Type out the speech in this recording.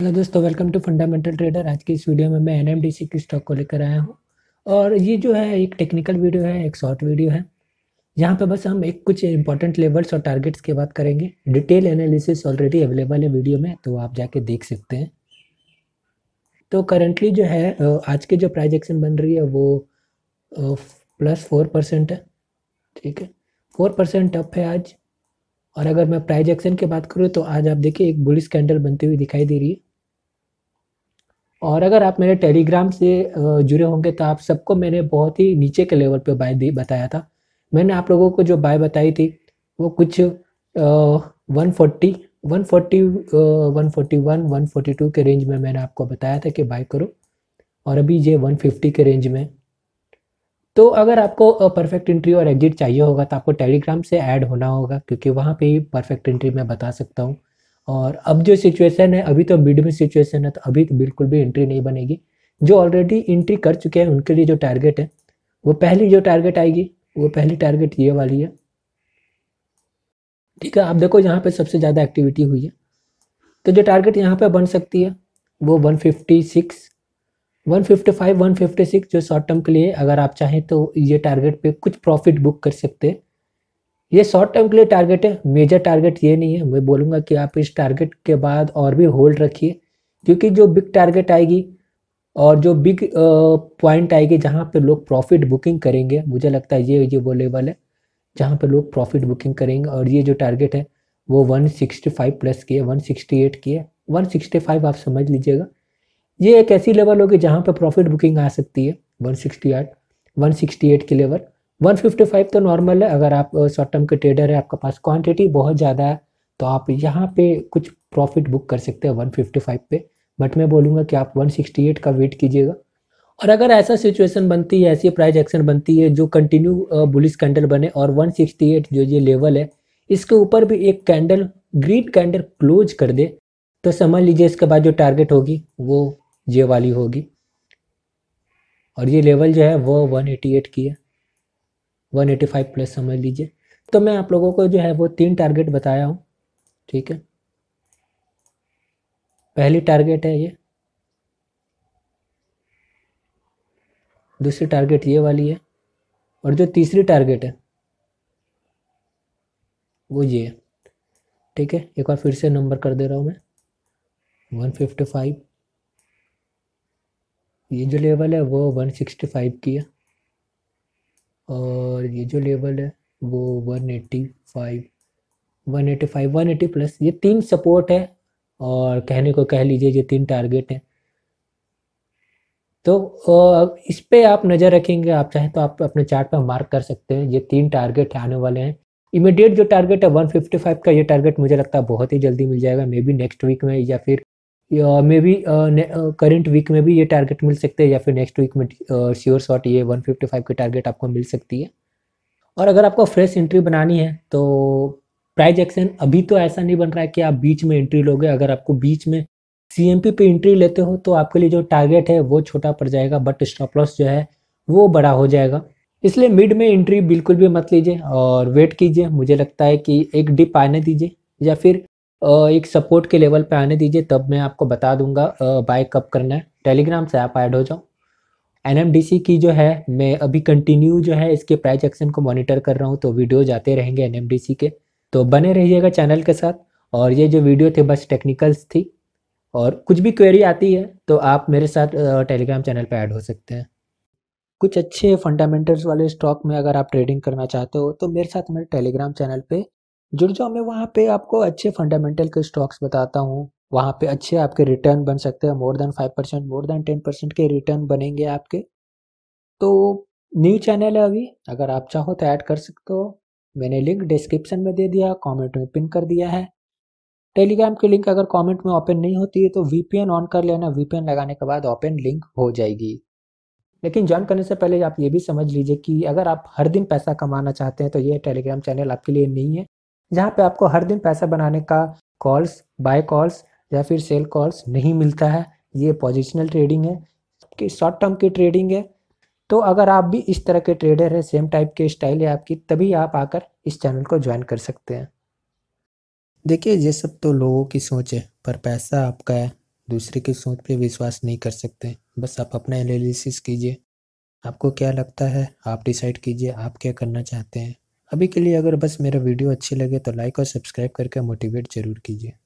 hello दोस्तों welcome to fundamental trader आज की इस वीडियो में मैं एन के स्टॉक को लेकर आया हूँ और ये जो है एक टेक्निकल वीडियो है एक शॉर्ट वीडियो है यहाँ पे बस हम एक कुछ इंपॉर्टेंट लेवल्स और टारगेट्स की बात करेंगे डिटेल एनालिसिस ऑलरेडी अवेलेबल है वीडियो में तो आप जाके देख सकते हैं तो करंटली जो है आज के जो प्राइजेक्शन बन रही है वो प्लस फोर परसेंट है ठीक है फोर परसेंट अप है आज और अगर मैं प्राइज एक्शन की बात करूँ तो आज आप देखिए एक बुलिस कैंडल बनती हुई दिखाई दे रही है और अगर आप मेरे टेलीग्राम से जुड़े होंगे तो आप सबको मैंने बहुत ही नीचे के लेवल पे बाय दी बताया था मैंने आप लोगों को जो बाय बताई थी वो कुछ one forty one forty one forty one one forty two के रेंज में मैंने आपको बताया था कि बाय करो और अभी ये वन फिफ्टी के रेंज में तो अगर आपको परफेक्ट इंट्री और एग्जिट चाहिए होगा तो आपको टेलीग्राम से ऐड होना होगा क्योंकि वहाँ पे ही परफेक्ट इंट्री मैं बता सकता हूँ और अब जो सिचुएशन है अभी तो मिड में सिचुएशन है तो अभी तो बिल्कुल भी एंट्री नहीं बनेगी जो ऑलरेडी एंट्री कर चुके हैं उनके लिए जो टारगेट है वो पहली जो टारगेट आएगी वो पहली टारगेट ये वाली है ठीक है आप देखो यहाँ पे सबसे ज़्यादा एक्टिविटी हुई है तो जो टारगेट यहाँ पे बन सकती है वो 156, 155, 156 जो शॉर्ट टर्म के लिए अगर आप चाहें तो ये टारगेट पे कुछ प्रॉफिट बुक कर सकते हैं ये शॉर्ट टर्म के लिए टारगेट है मेजर टारगेट ये नहीं है मैं बोलूँगा कि आप इस टारगेट के बाद और भी होल्ड रखिए क्योंकि जो बिग टारगेट आएगी और जो बिग पॉइंट आएगी जहाँ पे लोग प्रॉफिट बुकिंग करेंगे मुझे लगता है ये ये वो लेवल है जहाँ पे लोग प्रॉफिट बुकिंग करेंगे और ये जो टारगेट है वो 165 प्लस की है 168 की है 165 आप समझ लीजिएगा ये एक ऐसी लेवल होगी जहाँ पे प्रॉफिट बुकिंग आ सकती है 168 168 की लेवल 155 तो नॉर्मल है अगर आप शॉर्ट टर्म के ट्रेडर है आपके पास क्वांटिटी बहुत ज़्यादा है तो आप यहाँ पे कुछ प्रॉफिट बुक कर सकते हैं 155 पे बट मैं बोलूँगा कि आप 168 का वेट कीजिएगा और अगर ऐसा सिचुएशन बनती है ऐसी प्राइस एक्शन बनती है जो कंटिन्यू बुलिस कैंडल बने और वन जो ये लेवल है इसके ऊपर भी एक कैंडल ग्रीन कैंडल क्लोज कर दे तो समझ लीजिए इसके बाद जो टारगेट होगी वो ये वाली होगी और ये लेवल जो है वो 188 की है 185 प्लस समझ लीजिए तो मैं आप लोगों को जो है वो तीन टारगेट बताया हूँ ठीक है पहली टारगेट है ये दूसरी टारगेट ये वाली है और जो तीसरी टारगेट है वो ये है ठीक है एक बार फिर से नंबर कर दे रहा हूँ मैं वन फिफ्टी फाइव ये जो लेवल है वो वन सिक्सटी फाइव की है और ये जो लेवल है वो 185 185 180 प्लस ये तीन सपोर्ट है और कहने को कह लीजिए ये तीन टारगेट हैं तो इस पे आप नज़र रखेंगे आप चाहें तो आप अपने चार्ट पे मार्क कर सकते हैं ये तीन टारगेट आने वाले हैं इमीडिएट जो टारगेट है 155 का ये टारगेट मुझे लगता है बहुत ही जल्दी मिल जाएगा मे बी नेक्स्ट वीक में या फिर मे बी करेंट वीक में भी ये टारगेट मिल सकते हैं या फिर नेक्स्ट वीक में श्योर शॉट ये 155 की टारगेट आपको मिल सकती है और अगर आपको फ्रेश एंट्री बनानी है तो प्राइज एक्शन अभी तो ऐसा नहीं बन रहा है कि आप बीच में एंट्री लोगे अगर आपको बीच में सी एम पी पे एंट्री लेते हो तो आपके लिए जो टारगेट है वो छोटा पड़ जाएगा बट स्टॉप लॉस जो है वो बड़ा हो जाएगा इसलिए मिड में एंट्री बिल्कुल भी मत लीजिए और वेट कीजिए मुझे लगता है कि एक डिप आने दीजिए या फिर एक सपोर्ट के लेवल पे आने दीजिए तब मैं आपको बता दूंगा बाय कब करना है टेलीग्राम से आप ऐड हो जाओ एन की जो है मैं अभी कंटिन्यू जो है इसके प्राइज एक्शन को मॉनिटर कर रहा हूँ तो वीडियो जाते रहेंगे एन के तो बने रहिएगा चैनल के साथ और ये जो वीडियो थे बस टेक्निकल्स थी और कुछ भी क्वेरी आती है तो आप मेरे साथ टेलीग्राम चैनल पर ऐड हो सकते हैं कुछ अच्छे फंडामेंटल्स वाले स्टॉक में अगर आप ट्रेडिंग करना चाहते हो तो मेरे साथ मेरे टेलीग्राम चैनल पे जुड़ जाओ मैं वहाँ पे आपको अच्छे फंडामेंटल के स्टॉक्स बताता हूँ वहाँ पे अच्छे आपके रिटर्न बन सकते हैं more than five percent more than ten percent के रिटर्न बनेंगे आपके तो न्यू चैनल है अभी अगर आप चाहो तो ऐड कर सकते हो मैंने लिंक डिस्क्रिप्शन में दे दिया कमेंट में पिन कर दिया है टेलीग्राम की लिंक अगर कमेंट में ओपन नहीं होती है तो वीपीएन ऑन कर लेना वीपीएन लगाने के बाद ओपन लिंक हो जाएगी लेकिन ज्वाइन करने से पहले आप ये भी समझ लीजिए कि अगर आप हर दिन पैसा कमाना चाहते हैं तो ये टेलीग्राम चैनल आपके लिए नहीं है जहाँ पे आपको हर दिन पैसा बनाने का कॉल्स बाय कॉल्स या फिर सेल कॉल्स नहीं मिलता है ये पॉजिशनल ट्रेडिंग है कि शॉर्ट टर्म की ट्रेडिंग है तो अगर आप भी इस तरह के ट्रेडर हैं सेम टाइप के स्टाइल है आपकी तभी आप आकर इस चैनल को ज्वाइन कर सकते हैं देखिए ये सब तो लोगों की सोच है पर पैसा आपका है दूसरे की सोच पे विश्वास नहीं कर सकते बस आप अपना एनालिसिस कीजिए आपको क्या लगता है आप डिसाइड कीजिए आप क्या करना चाहते हैं अभी के लिए अगर बस मेरा वीडियो अच्छी लगे तो लाइक और सब्सक्राइब करके मोटिवेट ज़रूर कीजिए